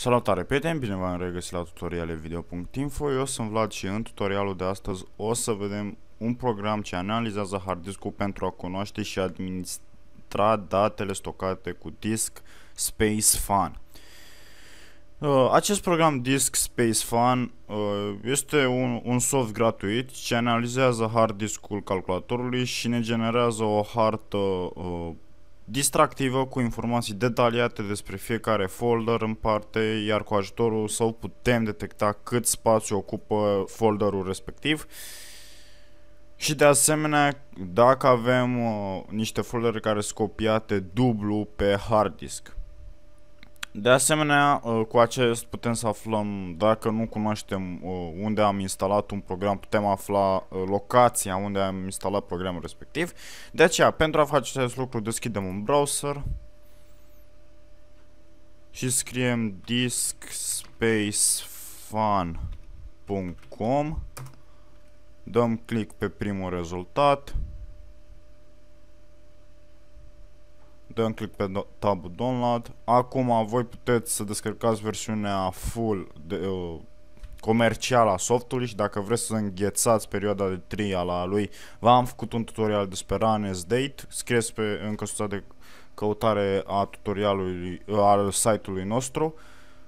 Salutare prieteni, bine v-am regăsit la video.info. Eu sunt Vlad și în tutorialul de astăzi o să vedem un program ce analizează hard discul pentru a cunoaște și administra datele stocate cu disk Space Fan. Uh, acest program Disk Space Fan uh, este un, un soft gratuit ce analizează hard discul calculatorului și ne generează o hartă uh, distractivă cu informații detaliate despre fiecare folder în parte, iar cu ajutorul său putem detecta cât spațiu ocupă folderul respectiv. Și de asemenea, dacă avem uh, niște foldere care sunt copiate dublu pe hard disk. De asemenea, uh, cu acest putem să aflăm, dacă nu cunoaștem uh, unde am instalat un program, putem afla uh, locația unde am instalat programul respectiv. De aceea, pentru a face acest lucru, deschidem un browser și scriem disk dăm click pe primul rezultat dăm click pe tabul download. Acum voi puteți să descărcați versiunea full de, uh, comercială a softului și dacă vreți să înghețați perioada de trial a lui, v-am făcut un tutorial despre Runners Date, scrieți pe, în căsuța de căutare a tutorialului, uh, al site-ului nostru.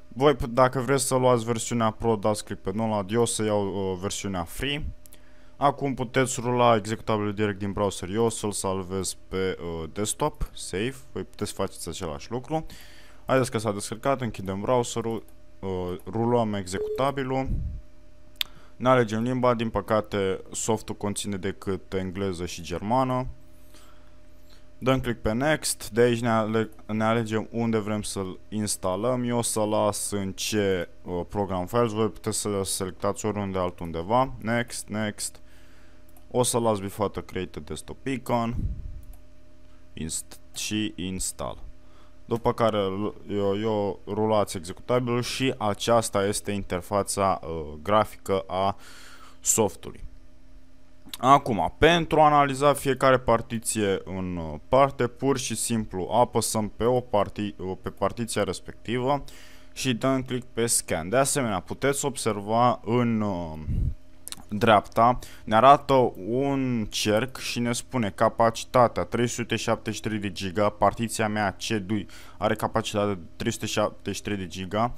Voi, dacă vreți să luați versiunea Pro, dați click pe download, eu o să iau uh, versiunea free. Acum puteți rula executabilul direct din browser. Eu o să-l salvez pe uh, desktop, save. Voi puteți faceți același lucru. Haideți că s-a descărcat, închidem browserul, uh, rulăm executabilul. Ne alegem limba, din păcate softul conține decât engleză și germană. Dăm click pe Next, de aici ne, ale ne alegem unde vrem să-l instalăm. Eu o să las în ce uh, program files, voi puteți să selectați oriunde altundeva. Next, Next. O să las bifată create desktop icon inst și install. După care eu, eu rulați executabilul și aceasta este interfața uh, grafică a softului. Acum, pentru a analiza fiecare partiție în uh, parte, pur și simplu apăsăm pe, o parti pe partiția respectivă și dăm click pe scan. De asemenea, puteți observa în uh, dreapta ne arată un cerc și ne spune capacitatea 373 de giga, partiția mea C2 are capacitatea 373 de giga,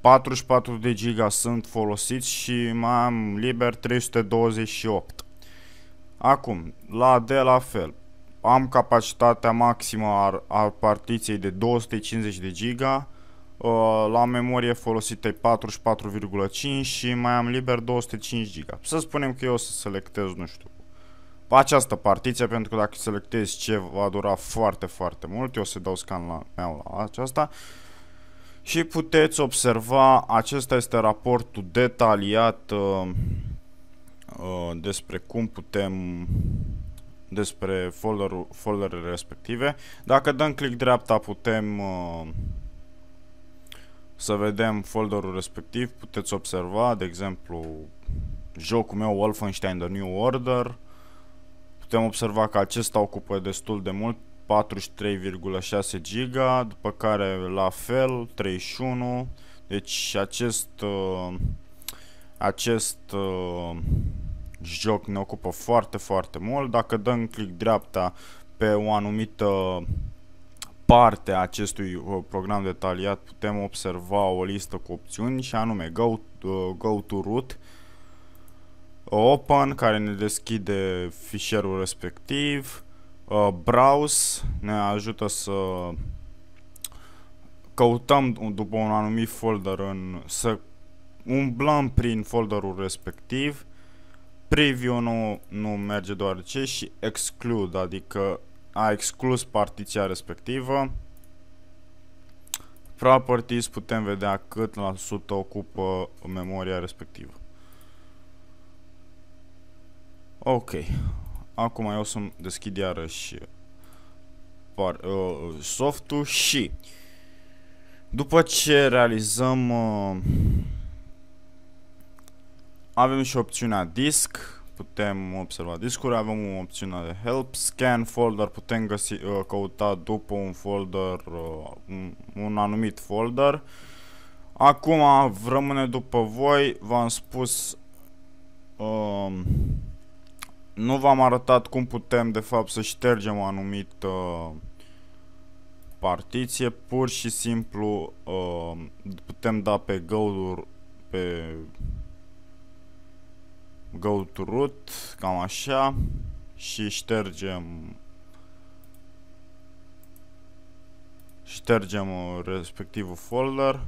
44 de giga sunt folosiți și mai am liber 328. Acum, la de la fel, am capacitatea maximă a, a partiției de 250 de giga, Uh, la memorie folosită 44,5 și mai am liber 205 GB. Să spunem că eu o să selectez, nu știu, această partiție, pentru că dacă selectez ce va dura foarte, foarte mult, eu o să dau scan la meu la aceasta. Și puteți observa, acesta este raportul detaliat uh, uh, despre cum putem despre folderul, folderele respective. Dacă dăm click dreapta putem uh, să vedem folderul respectiv. Puteți observa, de exemplu, jocul meu Wolfenstein The New Order. Putem observa că acesta ocupă destul de mult, 43,6 GB, după care la fel 31. Deci acest uh, acest uh, joc ne ocupă foarte, foarte mult. Dacă dăm click dreapta pe o anumită parte a acestui uh, program detaliat putem observa o listă cu opțiuni și anume Go, uh, go to Root, Open care ne deschide fișierul respectiv, uh, Browse ne ajută să căutăm după un anumit folder în, să umblăm prin folderul respectiv, Preview nu, nu merge deoarece și Exclude, adică a exclus partiția respectivă. Properties putem vedea cât la sută ocupă memoria respectivă. Ok. Acum eu o să deschid iarăși par, uh, softul și după ce realizăm uh, avem și opțiunea disc putem observa discuri, avem o opțiune de help, scan folder, putem găsi, uh, căuta după un folder, uh, un, anumit folder. Acum rămâne după voi, v-am spus, um, nu v-am arătat cum putem de fapt să ștergem o anumită partiție, pur și simplu um, putem da pe găuri, pe go to root, cam așa, și ștergem ștergem respectivul folder.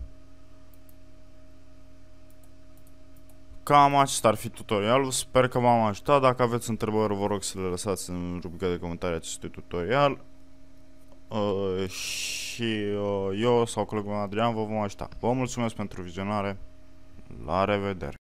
Cam acesta ar fi tutorialul, sper că v-am ajutat, dacă aveți întrebări vă rog să le lăsați în rubrica de comentarii acestui tutorial. Uh, și uh, eu sau colegul Adrian vă vom ajuta. Vă mulțumesc pentru vizionare, la revedere!